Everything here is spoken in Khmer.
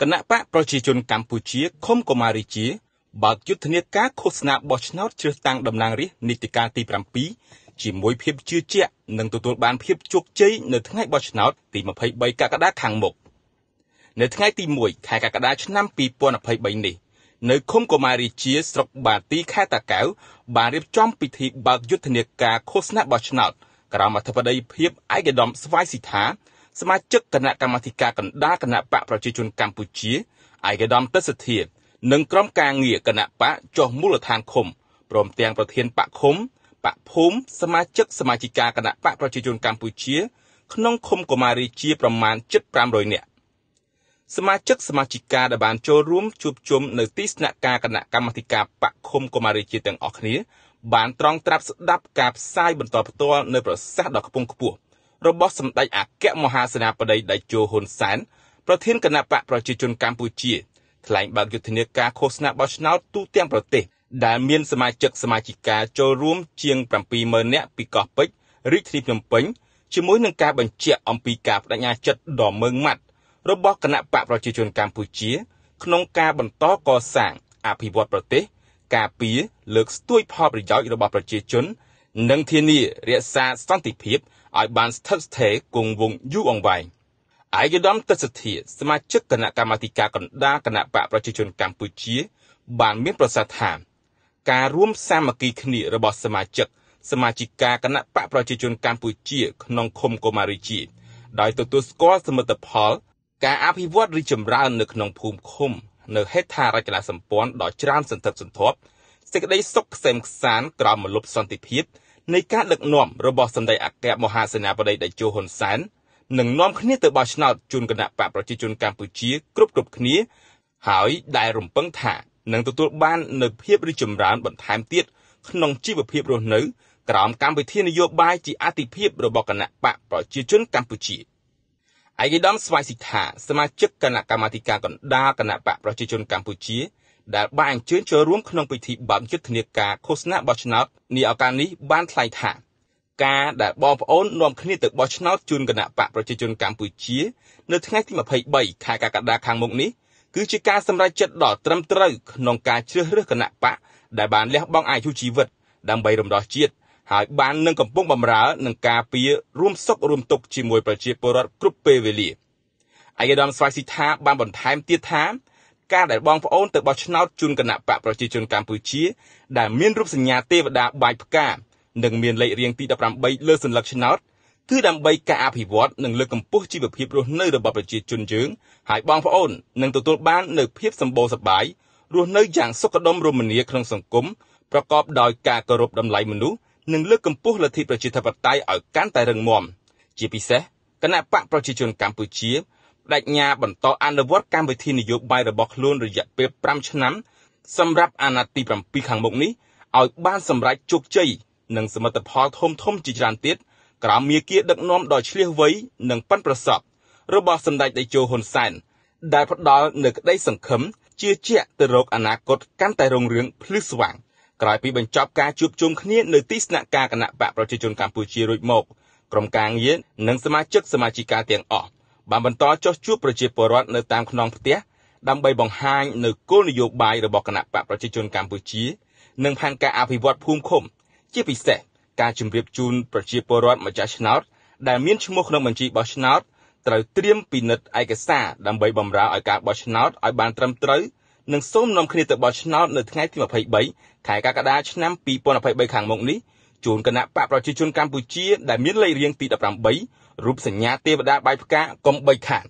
គណៈបកប្រជាជនកម្ពុជាខុមកូម៉ារីជាបើកយុទ្ធនាការឃោសនាបោះឆ្នោតជ្រើសតាំងតំណាងរាស្ត្រនីតិកាលទី7ជាមួយភាពជឿជាក់និងទទួលបានភាពជោគជ័យនៅថ្ងៃបោះឆ្នោតទី23កក្កដាខាងមុខនៅថ្ងៃទី1ខែកក្កដាឆ្នាំ2023នេះនៅឃុំកូម៉ារីជាស្រុកបាទីខេត្តតាកែវបានរៀបចំពិធីបើកយុទ្ធនាការឃោសនាបោះឆ្នោតក្រោមអធិបតីភាពឯកឧត្តមស្វាយស៊ីថាសមាជិកគណៈកម្មាធិការកណ្ដាលគណៈបកប្រជាជនកម្ពុជាឯកឧត្តមទិសធាតនិងក្រុមការងារគណៈបកចុះមូលដ្ឋានឃុំព្រមទាំងប្រធានបកឃុំបកភូមិសមាជិកសមាជិកាគណៈបកប្រជាជនកម្ពុជា ក្នុងឃុំកុមារីជាប្រមាណ7500នាក់សមាជិកសមាជិកាដែលបានចូលរួមជួបជុំនៅទីស្នាក់ការគណៈកម្មាធិការបកឃុំកុមារីជាទាំងអស់គ្នាបានត្រង់ត្រាប់ស្ដាប់ការផ្សាយបន្តផ្ទាល់នៅប្រសាសន៍ដ៏ខ្ពង់ខ្ពស់របស់សម្ដេចអគ្គមហាសេនាបតីតេជោហ៊ុនសែនប្រធានគណៈបកប្រជាជនកម្ពុជាថ្លែងបើកយុទ្ធនាការឃោសនាបោះឆ្នោតទូទាំងប្រទេសដែលមានសមាជិកសមាជិកា ចូលរួម ជាង70000នាក់ពីកោះពេជ្ររាជធានីភ្នំពេញជាមួយនឹងការបញ្ជាក់អំពីការបដិញ្ញាចិត្តដ៏ម៉ឺងម៉ាត់របស់គណៈបកប្រជាជនកម្ពុជាក្នុងការបន្តកសាងអភិវឌ្ឍប្រទេស ការពារលើកស្ទួយផលប្រយោជន៍របស់ប្រជាជននិងធានារក្សាសន្តិភាពឲ្យបានស្ថិតស្ថេរគង់វង្សយូរអង្វែងឯកឧត្តមទិដ្ឋសធាសមាជិកគណៈកម្មាធិការកណ្ដាលគណៈបកប្រជាជនកម្ពុជាបានមាន ប្រសាសន៍ថាការរួមសាមគ្គីគ្នារបស់សមាជិក សមាជិកាគណៈបកប្រជាជនកម្ពុជាក្នុងឃុំកូម៉ារីជាដោយទទួលស្គាល់សមិទ្ធផលការអភិវឌ្ឍរីចម្រើននៅក្នុងភូមិឃុំនៅហេដ្ឋារចនាសម្ព័ន្ធដ៏ច្រើនសន្ធឹកសន្ធាប់សេចក្តីសុខក្សេមក្សាន្តក្រោមមលុបសន្តិភាពនៃការដឹកនាំរបស់សម្ដេចអគ្គមហាសេនាបតីតេជោហ៊ុនសែននឹងនាំគ្នាទៅបោះឆ្នោតជូនគណៈបកប្រជាជនកម្ពុជាគ្រប់គ្រប់គ្នាហើយដែលរំពឹងថានឹងទទួលបាននូវភាពរីចម្រើនបន្ថែមទៀតក្នុងជីវភាពរស់នៅក្រោមកម្មវិធីនយោបាយជាអតិភិបរបស់គណៈបកប្រជាជនកម្ពុជាឯកឧត្តមស្វាយសិដ្ឋាសមាជិកគណៈកម្មាធិការកណ្ដាលគណៈបកប្រជាជនកម្ពុជាដែលបានអញ្ជើញចូលរួមក្នុងពិធីបើកយុទ្ធនាការឃោសនាបោះឆ្នោតនាឱកាសនេះបានថ្លែងថាការដែលបងប្អូននាំគ្នាទៅបោះឆ្នោតជូនគណៈបកប្រជាជនកម្ពុជានៅថ្ងៃទី23ខែកក្កដាខាងមុខនេះគឺជាការសម្រេចចិត្តដ៏ត្រឹមត្រូវក្នុងការជ្រើសរើសគណៈបកដែលបានលះបង់អាយុជីវិត ដើម្បីរំដោះជាតិហើយបាននឹងកំពុងបម្រើនឹងការពីរួមសុខរួមទុក្ខជាមួយ ប្រជាពលរដ្ឋគ្រប់ពេលវេលាអាយដាមស្វាយស៊ីថាបានបន្ថែមទៀតថាការដែលបងប្អូនទៅបោះឆ្នោតជូនគណៈបកប្រជាជនកម្ពុជាដែលមានរូបសញ្ញាទេវតាបាយផ្កានិងមានលេខរៀងទី18លើសញ្ញាឆ្នោតគឺដើម្បីការអភិវឌ្ឍនិងលើកកម្ពស់ជីវភាពរស់នៅរបស់ប្រជាជនយើងហើយបងប្អូននឹងទទួលបាននូវភាពសម្បូរសប្បាយរស់នៅយ៉ាងសុខដុមរមនាក្នុងសង្គមប្រកបដោយការគោរពតម្លៃមនុស្សនិងលើកកម្ពស់លទ្ធិប្រជាធិបតេយ្យឲ្យកាន់តែរឹងមាំជាពិសេសគណៈបកប្រជាជនកម្ពុជាបដិញ្ញាបន្តអនុវត្តកម្មវិធីនយោបាយរបស់ខ្លួនរយៈពេល5ឆ្នាំសម្រាប់អាណត្តិទី7ខាងមុខនេះឲ្យបានសម្រេចជោគជ័យនិង សមិទ្ធផលធំធំជាច្រើនទៀតក្រោមមាគ៌ាដឹកនាំដ៏ឆ្លៀសវៃនិងប៉ិនប្រសប់របស់សម្ដេចតេជោហ៊ុនសែន ដែលផ្ដល់នូវក្តីសង្ឃឹមជាជាក់ទៅរកអនាគតកាន់តែរុងរឿងភ្លឺស្វាងក្រោយពីបញ្ចប់ការជួបជុំគ្នានៅទីស្នាក់ការគណៈបកប្រជាជនកម្ពុជារួចមកក្រុមការងារនិងសមាជិកសមាជិកាទាំងអស់បានបន្តចោះជួបប្រជាពលរដ្ឋនៅតាមខ្នងផ្ទះដើម្បីបង្ហាញនៅគោលនយោបាយរបស់គណៈបកប្រជាជន កម្ពុជានិងផែនការអភិវឌ្ឍភូមិឃុំ ជាពិសេសការជម្រាបជូនប្រជាពលរដ្ឋម្ចាស់ឆ្នោតដែលមានឈ្មោះក្នុងបញ្ជីបោះឆ្នោតត្រូវត្រៀមពិនិត្យឯកសារដើម្បីបម្រើឲ្យការបោះឆ្នោតឲ្យបានត្រឹមត្រូវនិងសូមនាំគ្នាទៅបោះឆ្នោតនៅថ្ងៃទី23ខែកក្កដាឆ្នាំ2023ខាងមុខនេះជូនគណៈបកប្រជាជនកម្ពុជាដែលមានលេខរៀងទី18រូបសញ្ញាទេវតាបាយផ្កាកុំបីខាត់